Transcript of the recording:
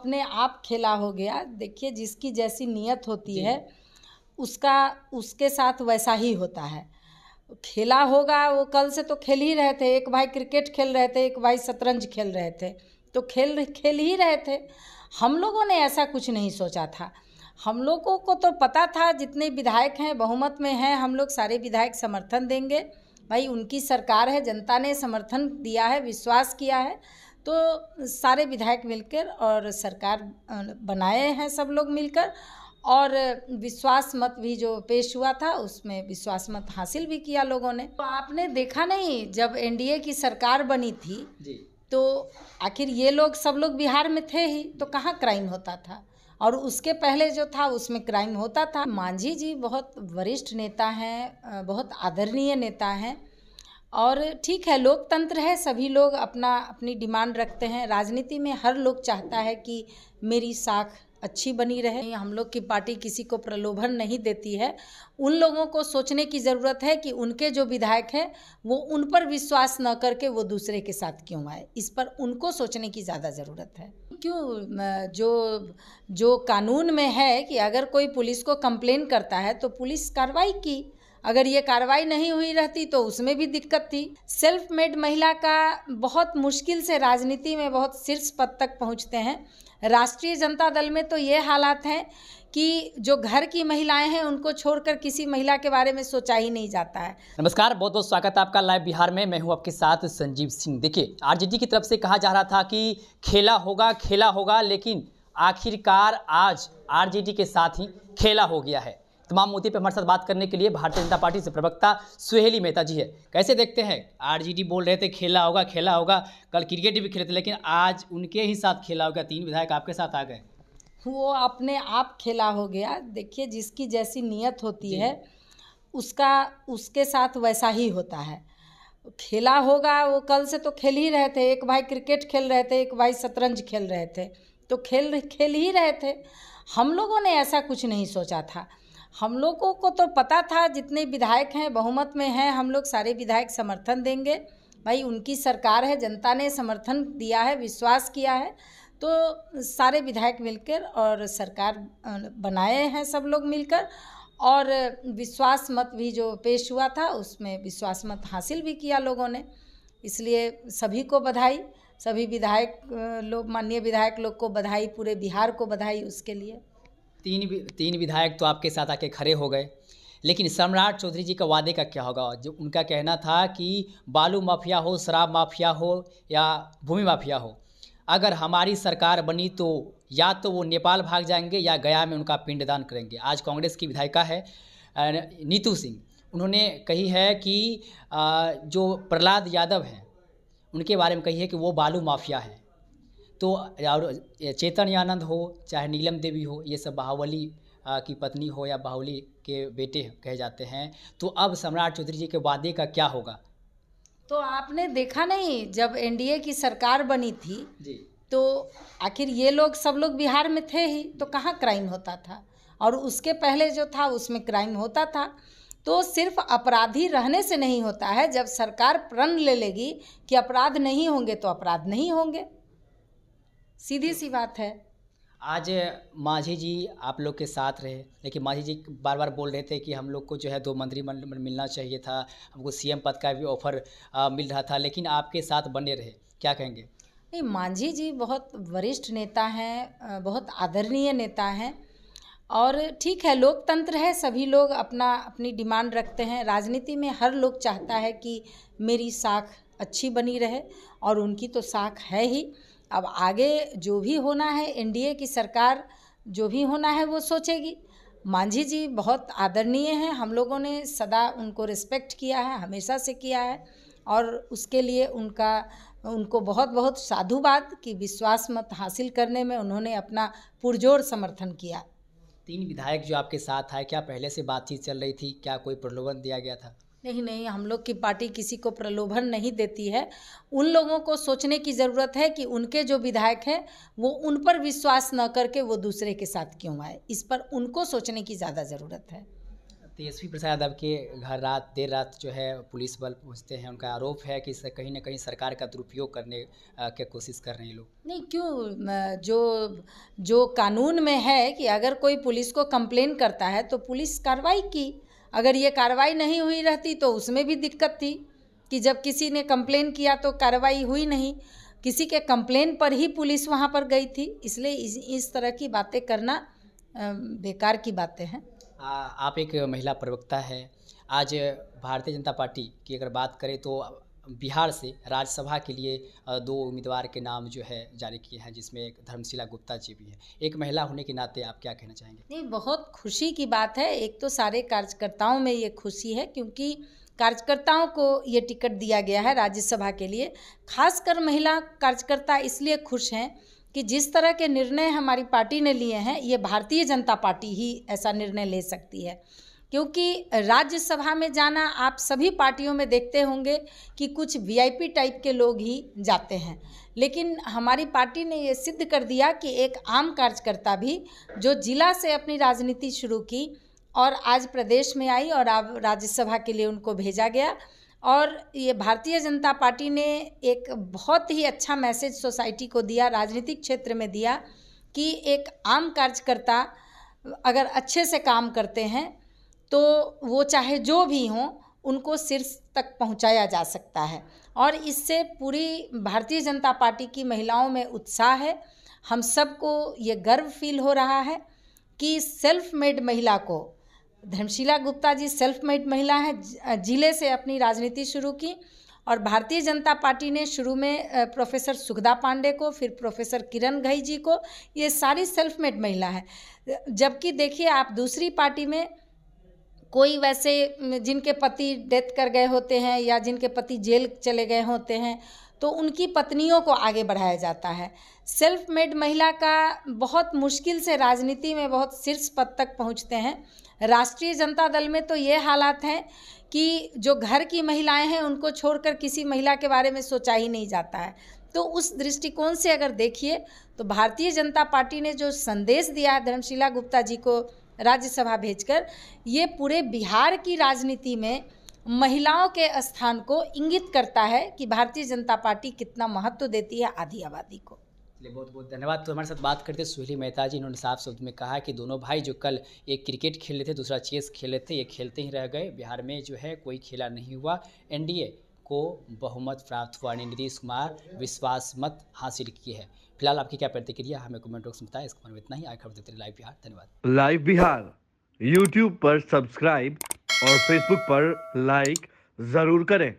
अपने आप खेला हो गया देखिए जिसकी जैसी नीयत होती है उसका उसके साथ वैसा ही होता है खेला होगा वो कल से तो खेल ही रहे थे एक भाई क्रिकेट खेल रहे थे एक भाई शतरंज खेल रहे थे तो खेल खेल ही रहे थे हम लोगों ने ऐसा कुछ नहीं सोचा था हम लोगों को तो पता था जितने विधायक हैं बहुमत में हैं हम लोग सारे विधायक समर्थन देंगे भाई उनकी सरकार है जनता ने समर्थन दिया है विश्वास किया है तो सारे विधायक मिलकर और सरकार बनाए हैं सब लोग मिलकर और विश्वास मत भी जो पेश हुआ था उसमें विश्वास मत हासिल भी किया लोगों ने तो आपने देखा नहीं जब एनडीए की सरकार बनी थी जी। तो आखिर ये लोग सब लोग बिहार में थे ही तो कहाँ क्राइम होता था और उसके पहले जो था उसमें क्राइम होता था मांझी जी बहुत वरिष्ठ नेता हैं बहुत आदरणीय नेता हैं और ठीक है लोकतंत्र है सभी लोग अपना अपनी डिमांड रखते हैं राजनीति में हर लोग चाहता है कि मेरी साख अच्छी बनी रहे हम लोग की पार्टी किसी को प्रलोभन नहीं देती है उन लोगों को सोचने की ज़रूरत है कि उनके जो विधायक हैं वो उन पर विश्वास न करके वो दूसरे के साथ क्यों आए इस पर उनको सोचने की ज़्यादा ज़रूरत है क्यों जो जो कानून में है कि अगर कोई पुलिस को कंप्लेन करता है तो पुलिस कार्रवाई की अगर ये कार्रवाई नहीं हुई रहती तो उसमें भी दिक्कत थी सेल्फ मेड महिला का बहुत मुश्किल से राजनीति में बहुत शीर्ष पद तक पहुंचते हैं राष्ट्रीय जनता दल में तो ये हालात हैं कि जो घर की महिलाएं हैं उनको छोड़कर किसी महिला के बारे में सोचा ही नहीं जाता है नमस्कार बहुत बहुत स्वागत है आपका लाइव बिहार में मैं हूं आपके साथ संजीव सिंह देखिए आरजेडी की तरफ से कहा जा रहा था कि खेला होगा खेला होगा लेकिन आखिरकार आज आरजेडी के साथ ही खेला हो गया है तमाम मुद्दे पर हमारे साथ बात करने के लिए भारतीय जनता पार्टी से प्रवक्ता सुहेली मेहता जी है कैसे देखते हैं आरजीडी बोल रहे थे खेला होगा खेला होगा कल क्रिकेट भी खेले थे लेकिन आज उनके ही साथ खेला होगा तीन विधायक आपके साथ आ गए वो अपने आप खेला हो गया देखिए जिसकी जैसी नीयत होती है उसका उसके साथ वैसा ही होता है खेला होगा वो कल से तो खेल ही रहे थे एक भाई क्रिकेट खेल रहे थे एक भाई शतरंज खेल रहे थे तो खेल खेल ही रहे थे हम लोगों ने ऐसा कुछ नहीं सोचा था हम लोगों को तो पता था जितने विधायक हैं बहुमत में हैं हम लोग सारे विधायक समर्थन देंगे भाई उनकी सरकार है जनता ने समर्थन दिया है विश्वास किया है तो सारे विधायक मिलकर और सरकार बनाए हैं सब लोग मिलकर और विश्वास मत भी जो पेश हुआ था उसमें विश्वास मत हासिल भी किया लोगों ने इसलिए सभी को बधाई सभी विधायक लोग माननीय विधायक लोग को बधाई पूरे बिहार को बधाई उसके लिए तीन तीन विधायक तो आपके साथ आके खड़े हो गए लेकिन सम्राट चौधरी जी का वादे का क्या होगा जो उनका कहना था कि बालू माफिया हो शराब माफिया हो या भूमि माफिया हो अगर हमारी सरकार बनी तो या तो वो नेपाल भाग जाएंगे या गया में उनका पिंडदान करेंगे आज कांग्रेस की विधायिका है नीतू सिंह उन्होंने कही है कि जो प्रहलाद यादव हैं उनके बारे में कही है कि वो बालू माफिया है तो और चेतन आनंद हो चाहे नीलम देवी हो ये सब बाहुबली की पत्नी हो या बाहुली के बेटे कहे जाते हैं तो अब सम्राट चौधरी जी के वादे का क्या होगा तो आपने देखा नहीं जब एनडीए की सरकार बनी थी जी तो आखिर ये लोग सब लोग बिहार में थे ही तो कहाँ क्राइम होता था और उसके पहले जो था उसमें क्राइम होता था तो सिर्फ अपराधी रहने से नहीं होता है जब सरकार प्रण ले लेगी कि अपराध नहीं होंगे तो अपराध नहीं होंगे सीधी सी बात है आज माझी जी आप लोग के साथ रहे लेकिन माझी जी बार बार बोल रहे थे कि हम लोग को जो है दो मंत्रिमंडल मिलना चाहिए था हमको सीएम पद का भी ऑफर मिल रहा था लेकिन आपके साथ बने रहे क्या कहेंगे नहीं मांझी जी बहुत वरिष्ठ नेता हैं बहुत आदरणीय नेता हैं और ठीक है लोकतंत्र है सभी लोग अपना अपनी डिमांड रखते हैं राजनीति में हर लोग चाहता है कि मेरी साख अच्छी बनी रहे और उनकी तो साख है ही अब आगे जो भी होना है एनडीए की सरकार जो भी होना है वो सोचेगी मांझी जी बहुत आदरणीय हैं हम लोगों ने सदा उनको रिस्पेक्ट किया है हमेशा से किया है और उसके लिए उनका उनको बहुत बहुत साधुवाद कि विश्वास मत हासिल करने में उन्होंने अपना पुरजोर समर्थन किया तीन विधायक जो आपके साथ आए क्या पहले से बातचीत चल रही थी क्या कोई प्रलोभन दिया गया था नहीं नहीं हम लोग की पार्टी किसी को प्रलोभन नहीं देती है उन लोगों को सोचने की ज़रूरत है कि उनके जो विधायक हैं वो उन पर विश्वास न करके वो दूसरे के साथ क्यों आए इस पर उनको सोचने की ज़्यादा ज़रूरत है तेजस्वी प्रसाद यादव के घर रात देर रात जो है पुलिस बल पहुँचते हैं उनका आरोप है कि कहीं ना कहीं सरकार का दुरुपयोग करने की कोशिश कर रहे हैं लोग नहीं क्यों जो जो कानून में है कि अगर कोई पुलिस को कंप्लेन करता है तो पुलिस कार्रवाई की अगर ये कार्रवाई नहीं हुई रहती तो उसमें भी दिक्कत थी कि जब किसी ने कंप्लेन किया तो कार्रवाई हुई नहीं किसी के कंप्लेन पर ही पुलिस वहाँ पर गई थी इसलिए इस, इस तरह की बातें करना बेकार की बातें हैं आप एक महिला प्रवक्ता है आज भारतीय जनता पार्टी की अगर बात करें तो बिहार से राज्यसभा के लिए दो उम्मीदवार के नाम जो है जारी किए हैं जिसमें एक धर्मशिला गुप्ता जी भी है एक महिला होने के नाते आप क्या कहना चाहेंगे नहीं बहुत खुशी की बात है एक तो सारे कार्यकर्ताओं में ये खुशी है क्योंकि कार्यकर्ताओं को ये टिकट दिया गया है राज्यसभा के लिए खासकर महिला कार्यकर्ता इसलिए खुश हैं कि जिस तरह के निर्णय हमारी पार्टी ने लिए हैं ये भारतीय जनता पार्टी ही ऐसा निर्णय ले सकती है क्योंकि राज्यसभा में जाना आप सभी पार्टियों में देखते होंगे कि कुछ वीआईपी टाइप के लोग ही जाते हैं लेकिन हमारी पार्टी ने ये सिद्ध कर दिया कि एक आम कार्यकर्ता भी जो जिला से अपनी राजनीति शुरू की और आज प्रदेश में आई और अब राज्यसभा के लिए उनको भेजा गया और ये भारतीय जनता पार्टी ने एक बहुत ही अच्छा मैसेज सोसाइटी को दिया राजनीतिक क्षेत्र में दिया कि एक आम कार्यकर्ता अगर अच्छे से काम करते हैं तो वो चाहे जो भी हों उनको शीर्ष तक पहुंचाया जा सकता है और इससे पूरी भारतीय जनता पार्टी की महिलाओं में उत्साह है हम सबको ये गर्व फील हो रहा है कि सेल्फ मेड महिला को धर्मशिला गुप्ता जी सेल्फ मेड महिला हैं जिले से अपनी राजनीति शुरू की और भारतीय जनता पार्टी ने शुरू में प्रोफेसर सुखदा पांडे को फिर प्रोफेसर किरण घई जी को ये सारी सेल्फ मेड महिला हैं जबकि देखिए आप दूसरी पार्टी में कोई वैसे जिनके पति डेथ कर गए होते हैं या जिनके पति जेल चले गए होते हैं तो उनकी पत्नियों को आगे बढ़ाया जाता है सेल्फ मेड महिला का बहुत मुश्किल से राजनीति में बहुत शीर्ष पद तक पहुंचते हैं राष्ट्रीय जनता दल में तो ये हालात हैं कि जो घर की महिलाएं हैं उनको छोड़कर किसी महिला के बारे में सोचा ही नहीं जाता है तो उस दृष्टिकोण से अगर देखिए तो भारतीय जनता पार्टी ने जो संदेश दिया है धर्मशिला गुप्ता जी को राज्यसभा भेजकर ये पूरे बिहार की राजनीति में महिलाओं के स्थान को इंगित करता है कि भारतीय जनता पार्टी कितना महत्व देती है आधी आबादी को चलिए बहुत बहुत धन्यवाद तो हमारे साथ बात करते सुहेली मेहता जी इन्होंने साफ शब्द में कहा कि दोनों भाई जो कल एक क्रिकेट खेल रहे थे दूसरा चेस खेल रहे थे ये खेलते ही रह गए बिहार में जो है कोई खेला नहीं हुआ एनडीए को बहुमत प्राप्त हुआ यानी नीतीश कुमार विश्वास मत हासिल की है फिलहाल आपकी क्या प्रतिक्रिया हमें कमेंट बॉक्स में बताया इस खबर में इतना ही आई खबर देते लाइव बिहार धन्यवाद लाइव बिहार यूट्यूब पर सब्सक्राइब और फेसबुक पर लाइक ज़रूर करें